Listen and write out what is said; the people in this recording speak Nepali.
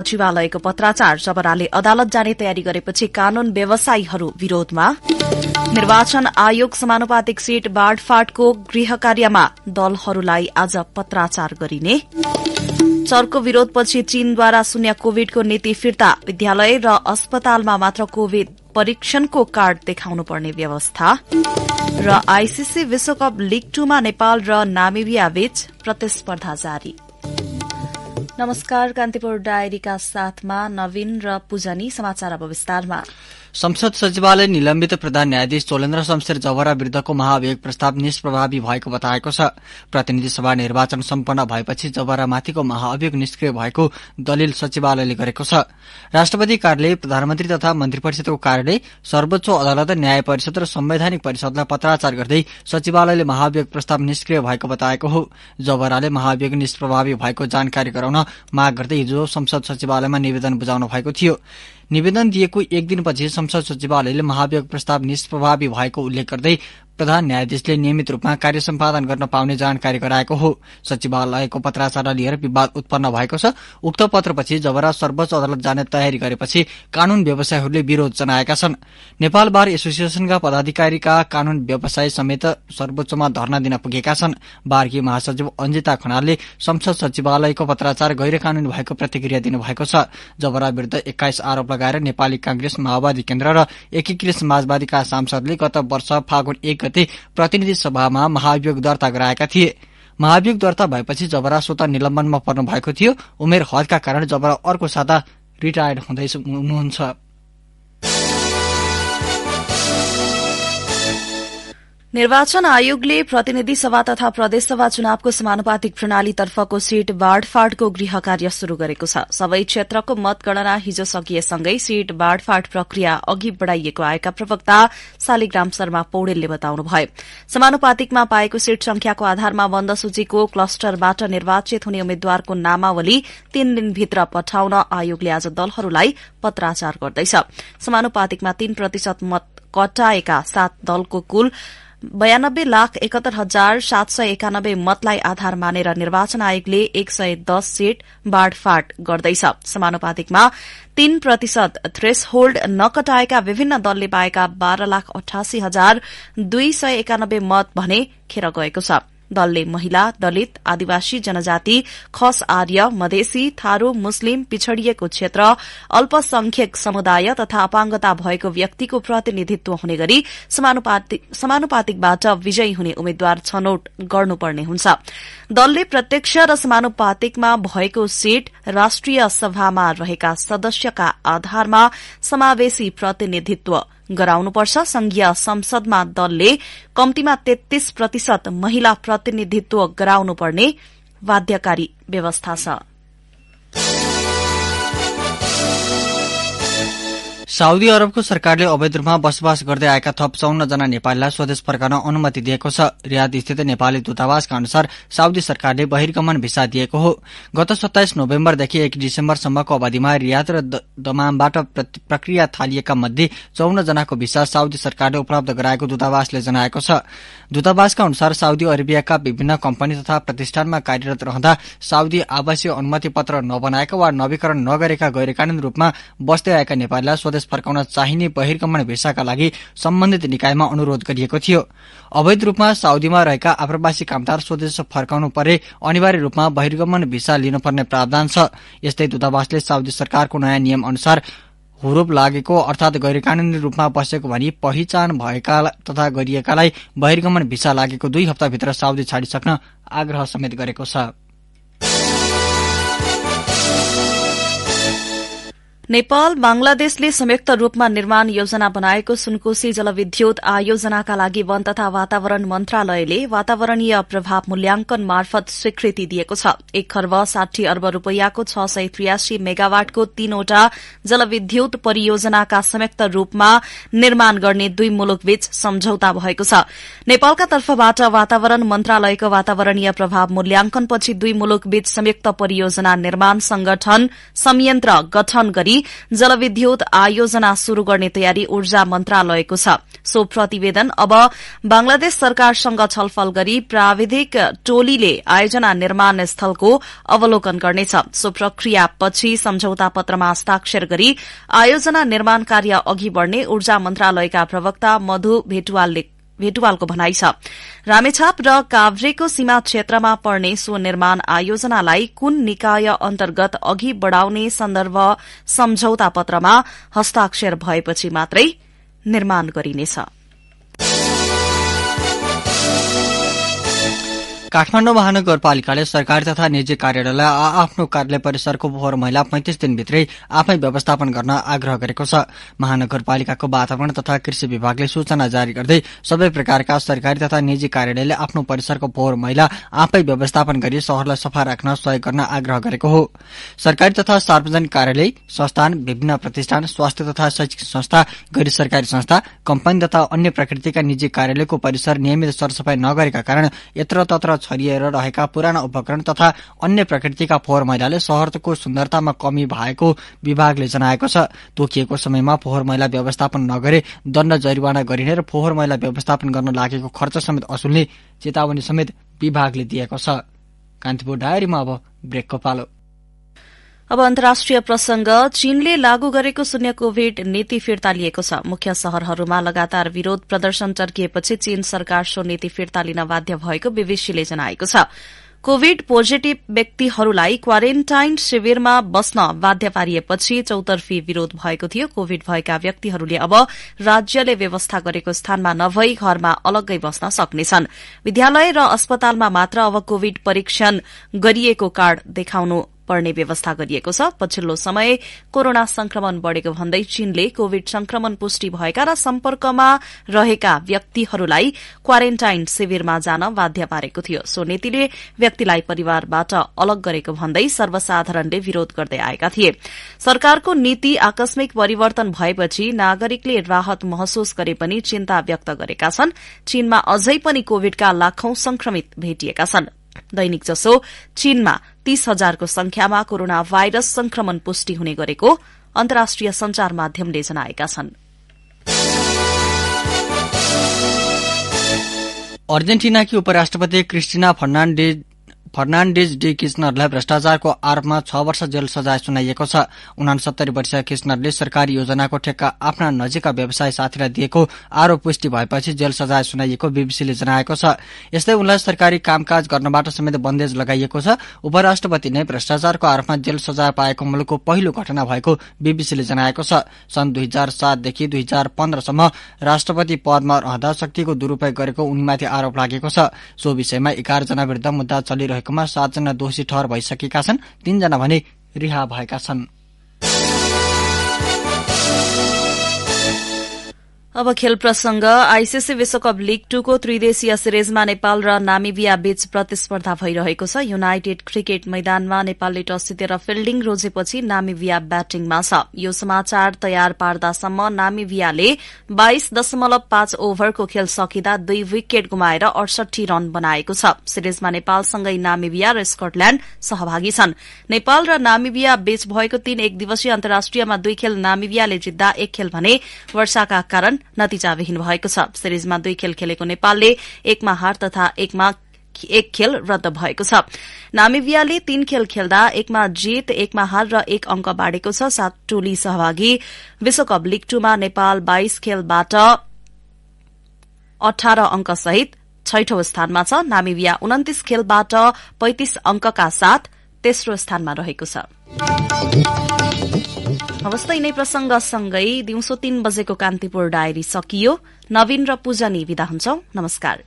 सचिवालयको पत्राचार जबराले अदालत जाने तयारी गरेपछि कानून व्यवसायीहरू विरोधमा निर्वाचन आयोग समानुपातिक सीट बाँडफाँटको गृह कार्यमा दलहरूलाई आज पत्राचार गरिने चर्को विरोधपछि चीनद्वारा शून्य कोविडको नीति फिर्ता विद्यालय र अस्पतालमा मात्र कोविड परीक्षणको कार्ड देखाउनुपर्ने व्यवस्था र आईसीसी विश्वकप लिग टूमा नेपाल र नामिबिया बीच प्रतिस्पर्धा जारी नमस्कार कान्तिपुर डायरीका साथमा नवीन र पूजनी समाचार अब विस्तारमा संसद सचिवालय निलम्बित प्रधान न्यायाधीश चोलेन्द्र शमशेर जवहरा विरूद्धको महाभियोग प्रस्ताव निष्प्रभावी भएको बताएको छ प्रतिनिधि सभा निर्वाचन सम्पन्न भएपछि जवहरामाथिको महाअभियोग निष्क्रिय भएको दलिल सचिवालयले गरेको छ राष्ट्रपति कार्यालय प्रधानमन्त्री तथा मन्त्री परिषदको कार्यालय सर्वोच्च अदालत न्याय परिषद र संवैधानिक परिषदलाई पत्राचार गर्दै सचिवालयले महाभियोग प्रस्ताव निष्क्रिय भएको बताएको हो जवहराले महाभियोग निष्प्रभावी भएको जानकारी गराउन माग गर्दै हिजो संसद सचिवालयमा निवेदन बुझाउनु भएको थियो निवेदन दिएको एक दिनपछि संसद सचिवालयले महाभियोग प्रस्ताव निष्प्रभावी भएको उल्लेख गर्दै प्रधान न्यायाधीशले नियमित रूपमा कार्य सम्पादन गर्न पाउने जानकारी गराएको हो सचिवालयको पत्राचार लिएर विवाद उत्पन्न भएको छ उक्त पत्रपछि जबरा सर्वोच्च अदालत जाने तयारी गरेपछि कानून व्यवसायहरूले विरोध जनाएका छन् नेपाल बार एसोसिएसनका पदाधिकारीका कानून व्यवसाय समेत सर्वोच्चमा धरना दिन पुगेका छन् बारकी महासचिव अञ्जिता खनालले संसद सचिवालयको पत्राचार गैर कानून भएको प्रतिक्रिया दिनुभएको छ जबरा विरूद्ध एक्काइस आरोप लगाएर नेपाली कांग्रेस माओवादी केन्द्र र एकीकृत समाजवादीका सांसदले गत वर्ष फागुन एक गते प्रतिनिधि सभामा महाभियोग दर्ता गराएका थिए महाभियोग दर्ता भएपछि जबरा स्वत निलम्बनमा पर्नु भएको थियो उमेर हदका कारण जबरा अर्को साता रिटायर्ड हुनुहुन्छ निर्वाचन आयोगले प्रतिनिधि सभा तथा प्रदेशसभा चुनावको समानुपातिक प्रणालीतर्फको सीट बाँडफाँडको गृह कार्य शुरू गरेको छ सबै क्षेत्रको मतगणना हिजो सकिएसँगै सीट बाँडफाँड प्रक्रिया अघि बढ़ाइएको आएका प्रवक्ता शालिग्राम शर्मा पौडेलले बताउनुभयो समानुपातिकमा पाएको सीट संख्याको आधारमा बन्दसूचीको क्लस्टरबाट निर्वाचित हुने उम्मेद्वारको नामावली तीन दिनभित्र पठाउन आयोगले आज दलहरूलाई पत्राचार गर्दैछ समानुपातिकमा तीन प्रतिशत मत कटाएका सात दलको कुल बयानब्बे लाख एकहत्तर हजार सात सय एकानब्बे मतलाई आधार मानेर निर्वाचन आयोगले एक सय दस सीट बाँडफाँट गर्दैछ समानुपातिकमा तीन प्रतिशत थ्रेस होल्ड नकटाएका विभिन्न दलले पाएका बाह्र लाख अठासी हजार दुई सय एकानब्बे मत भने खेर गएको छ दलले महिला दलित आदिवासी जनजाति खस आर्य मधेसी थारू मुस्लिम पिछड़िएको क्षेत्र अल्पसंख्यक समुदाय तथा अपाङ्गता भएको व्यक्तिको प्रतिनिधित्व हुने गरी समानुपातिकबाट विजयी हुने उम्मेद्वार छनौट गर्नुपर्ने हुन्छ दलले प्रत्यक्ष र समानुपातिकमा भएको सीट राष्ट्रिय सभामा रहेका सदस्यका आधारमा समावेशी प्रतिनिधित्व गराउनुपर्छ संघीय संसदमा दलले कम्तीमा तेत्तीस प्रतिशत महिला प्रतिनिधित्व गराउनुपर्ने वाध्यकारी व्यवस्था छ साउदी अरबको सरकारले अवैध रूपमा बसोबास गर्दै आएका थप जना नेपालीलाई स्वदेश फर्काउन अनुमति दिएको छ रियाद स्थित नेपाली दूतावासका अनुसार साउदी सरकारले बहिर्गमन भिसा दिएको हो गत सत्ताइस नोभेम्बरदेखि एक डिसेम्बरसम्मको अवधिमा रियाद र दमामबाट प्रक्रिया थालिएका मध्ये जनाको भिसा साउदी सरकारले उपलब्ध गराएको दूतावासले जनाएको छ दूतावासका अनुसार साउदी अरेबियाका विभिन्न कम्पनी तथा प्रतिष्ठानमा कार्यरत रहँदा साउदी आवासीय अनुमति पत्र नबनाएका वा नवीकरण नगरेका गैरकानून रूपमा बस्दै आएका नेपालीलाई स्वदेश फर्काउन चाहिने बहिर्गमन भिसाका लागि सम्बन्धित निकायमा अनुरोध गरिएको थियो अवैध रूपमा साउदीमा रहेका आप्रवासी कामदार स्वदेश फर्काउनु परे अनिवार्य रूपमा बहिर्गमन भिसा लिनुपर्ने प्रावधान छ यस्तै दूतावासले साउदी सरकारको नयाँ नियम अनुसार हुरूप लागेको अर्थात गैर कानूनी रूपमा बसेको भनी पहिचान भएका तथा गरिएकालाई बहिर्गमन भिसा लागेको दुई हप्ताभित्र साउदी छाडिसक्न आग्रह समेत गरेको छ नेपाल बंगलादेशले संयुक्त रूपमा निर्माण योजना बनाएको सुनकोशी जलविद्युत आयोजनाका लागि वन तथा वातावरण मन्त्रालयले वातावरणीय प्रभाव मूल्यांकन मार्फत स्वीकृति दिएको छ एक खर्ब साठी अर्ब रूपियाँको छ सय त्रियासी मेगावाटको तीनवटा जलविद्युत परियोजनाका संयुक्त रूपमा निर्माण गर्ने दुई मुलुकबीच सम्झौता भएको छ नेपालका तर्फबाट वातावरण मन्त्रालयको वातावरणीय प्रभाव मूल्यांकनपछि दुई मुलुकबीच संयुक्त परियोजना निर्माण संगठन संयन्त्र गठन गरी जलविद्युत आयोजना शुरू गर्ने तयारी ऊर्जा मन्त्रालयको छ सो प्रतिवेदन अब बंगलादेश सरकारसँग छलफल गरी प्राविधिक टोलीले आयोजना निर्माण स्थलको अवलोकन गर्नेछ सो प्रक्रियापछि सम्झौता पत्रमा हस्ताक्षर गरी आयोजना निर्माण कार्य अघि बढ़ने ऊर्जा मन्त्रालयका प्रवक्ता मधु भेटुवालले भेटुवालको भनाइ छ रामेछाप र काभ्रेको सीमा क्षेत्रमा पर्ने सो निर्माण आयोजनालाई कुन निकाय अन्तर्गत अघि बढ़ाउने सन्दर्भ सम्झौता पत्रमा हस्ताक्षर भएपछि मात्रै निर्माण गरिनेछ काठमाडौँ महानगरपालिकाले सरकारी तथा निजी कार्यालयलाई आ आफ्नो कार्यालय परिसरको फोहोर मैला पैंतिस दिनभित्रै आफै व्यवस्थापन गर्न आग्रह गरेको छ महानगरपालिकाको वातावरण तथा कृषि विभागले सूचना जारी गर्दै सबै प्रकारका सरकारी तथा निजी कार्यालयले आफ्नो परिसरको फोहोर मैला आफै व्यवस्थापन गरी शहरलाई सफा राख्न सहयोग गर्न आग्रह गरेको हो सरकारी तथा सार्वजनिक कार्यालय संस्थान विभिन्न प्रतिष्ठान स्वास्थ्य तथा शैक्षिक संस्था गैर सरकारी संस्था कम्पनी तथा अन्य प्रकृतिका निजी कार्यालयको परिसर नियमित सरसफाई नगरेका कारण यत्रतत्र छरिएर रहेका पुराना उपकरण तथा अन्य प्रकृतिका फोहोर मैलाले शहरको सुन्दरतामा कमी भएको विभागले जनाएको छ तोकिएको समयमा फोहोर मैला व्यवस्थापन नगरे दण्ड जरिवाना गरिने र फोहोर मैला व्यवस्थापन गर्न लागेको खर्च समेत असुल्ने चेतावनी समेत विभागले दिएको छ कान्तिपुर डायरीमा अब ब्रेकको पालो अब अन्तर्राष्ट्रिय प्रसंग चीनले लागू गरेको शून्य कोविड नीति फिर्ता लिएको छ मुख्य शहरहरूमा लगातार विरोध प्रदर्शन टर्किएपछि चीन सरकार सो नीति फिर्ता लिन बाध्य भएको बीबीसीले जनाएको छ कोविड पोजिटिभ व्यक्तिहरूलाई क्वारेन्टाइन शिविरमा बस्न बाध्य पारिएपछि चौतर्फी विरोध भएको थियो कोविड भएका व्यक्तिहरूले अब राज्यले व्यवस्था गरेको स्थानमा नभई घरमा अलग्गै बस्न सक्नेछन् विद्यालय र अस्पतालमा मात्र अब कोविड परीक्षण गरिएको कार्ड देखाउनु पर्ने व्यवस्था गरिएको छ पछिल्लो समय कोरोना संक्रमण बढ़ेको भन्दै चीनले कोविड संक्रमण पुष्टि भएका र सम्पर्कमा रहेका व्यक्तिहरूलाई क्वारेन्टाइन शिविरमा जान बाध्य पारेको थियो सो नीतिले व्यक्तिलाई परिवारबाट अलग गरेको भन्दै सर्वसाधारणले विरोध गर्दै आएका थिए सरकारको नीति आकस्मिक परिवर्तन भएपछि नागरिकले राहत महसुस गरे पनि चिन्ता व्यक्त गरेका छन् चीनमा अझै पनि कोविडका लाखौं संक्रमित भेटिएका छनृ दैनिक जसो चीनमा तीस हजारको संख्यामा कोरोना भाइरस संक्रमण पुष्टि हुने गरेको अन्तर्राष्ट्रिय संचार माध्यमले जनाएका छन् अर्जेन्टिनाकी उपराष्ट्रपति क्रिस्टिना फर्नाण्डेज फर्नान्डेज डी किस्नरलाई भ्रष्टाचारको आरोपमा छ वर्ष जेल सजाय सुनाइएको छ उनासत्तरी वर्षीय किस्नरले सरकारी योजनाको ठेक्का आफ्ना नजिकका व्यवसाय साथीलाई दिएको आरोप पुष्टि भएपछि जेल सजाय सुनाइएको बीबीसीले जनाएको छ यस्तै उनलाई सरकारी कामकाज गर्नबाट समेत बन्देज लगाइएको छ उपराष्ट्रपति नै भ्रष्टाचारको आरोपमा जेल सजाय पाएको मुलुकको पहिलो घटना भएको बीबीसीले जनाएको छ सन् दुई हजार सातदेखि दुई हजार पन्ध्रसम्म राष्ट्रपति पदमा रहँदा शक्तिको दुरूपयोग गरेको उनीमाथि आरोप लागेको छ सो विषयमा एघारजना विरूद्ध मुद्दा चलिरहेको भएकोमा सातजना दोषी ठहर भइसकेका छन् तीनजना भने रिहा भएका छनृ अब खेल प्रसंग आईसीसी विश्वकप लीग टूको त्रिदेशीय सिरिजमा नेपाल र नामिबिया बीच प्रतिस्पर्धा भइरहेको छ युनाइटेड क्रिकेट मैदानमा नेपालले टस जितेर फिल्डिङ रोजेपछि नामिबिया ब्याटिङमा छ यो समाचार तयार पार्दासम्म नामिबियाले बाइस दशमलव पाँच ओभरको खेल सकिँदा दुई विकेट गुमाएर अडसठी रन बनाएको छ सिरिजमा नेपालसँगै नामिबिया र स्कटल्याण्ड सहभागी छन् नेपाल र नामिबिया बीच भएको तीन एक दिवसीय अन्तर्राष्ट्रियमा दुई खेल नामिबियाले जित्दा एक खेल भने वर्षाका कारण नतिजाविहीन भएको छ सिरिजमा दुई खेल खेलेको नेपालले एकमा हार तथा एकमा एक खेल रद्द भएको छ नामिबियाले तीन खेल खेल्दा एकमा जीत एकमा हार र एक अंक बाँडेको छ सात टोली सहभागी विश्वकप लिग टूमा नेपाल बाइस खेलबाट अठार सहित छैठौं स्थानमा छ नामिबिया उन्तिस खेलबाट पैंतिस अंकका साथ तेस्रो स्थानमा रहेको छ हवस् नै यिनै प्रसंगसँगै दिउँसो तीन बजेको कान्तिपुर डायरी सकियो नवीन र पूजनी विदा हुन्छौ नमस्कार